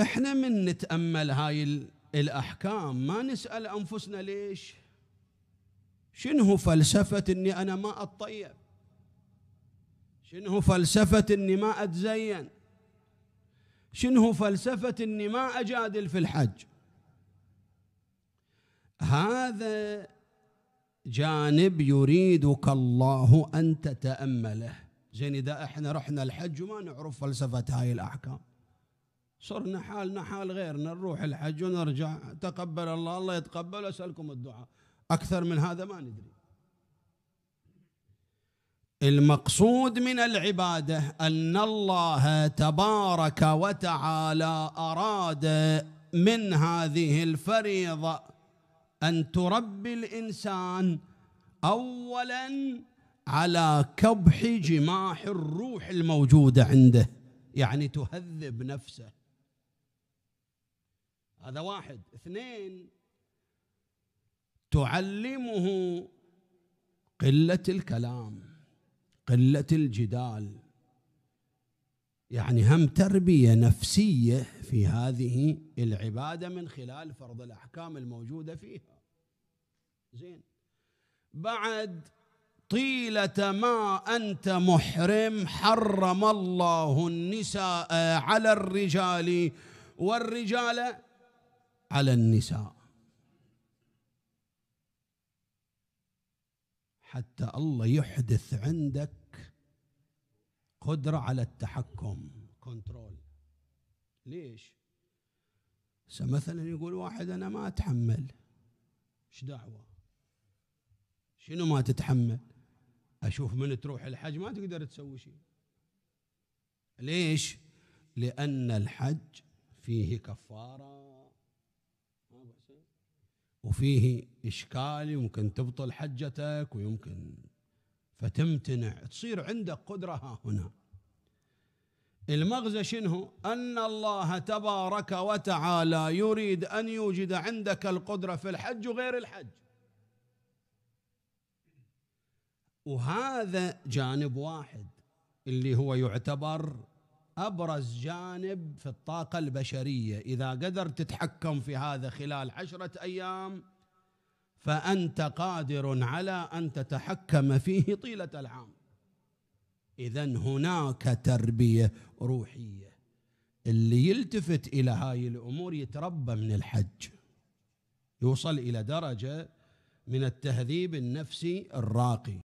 احنا من نتامل هاي الاحكام ما نسال انفسنا ليش شنو فلسفه اني انا ما اتطيب شنو فلسفه اني ما اتزين شنو فلسفه اني ما اجادل في الحج هذا جانب يريدك الله ان تتامله زين اذا احنا رحنا الحج وما نعرف فلسفه هاي الاحكام صرنا حالنا حال غيرنا نروح الحج ونرجع تقبل الله الله يتقبل أسألكم الدعاء أكثر من هذا ما ندري المقصود من العبادة أن الله تبارك وتعالى أراد من هذه الفريضة أن تربي الإنسان أولا على كبح جماح الروح الموجودة عنده يعني تهذب نفسه هذا واحد اثنين تعلمه قلة الكلام قلة الجدال يعني هم تربية نفسية في هذه العبادة من خلال فرض الأحكام الموجودة فيها زين بعد طيلة ما أنت محرم حرم الله النساء على الرجال والرجال على النساء حتى الله يحدث عندك قدرة على التحكم كنترول ليش مثلا يقول واحد أنا ما أتحمل ايش دعوة شنو ما تتحمل أشوف من تروح الحج ما تقدر تسوي شيء ليش لأن الحج فيه كفارة وفيه إشكال يمكن تبطل حجتك ويمكن فتمتنع تصير عندك قدرة ها هنا المغزى شنه أن الله تبارك وتعالى يريد أن يوجد عندك القدرة في الحج وغير الحج وهذا جانب واحد اللي هو يعتبر أبرز جانب في الطاقة البشرية إذا قدرت تتحكم في هذا خلال عشرة أيام فأنت قادر على أن تتحكم فيه طيلة العام إذا هناك تربية روحية اللي يلتفت إلى هاي الأمور يتربى من الحج يوصل إلى درجة من التهذيب النفسي الراقي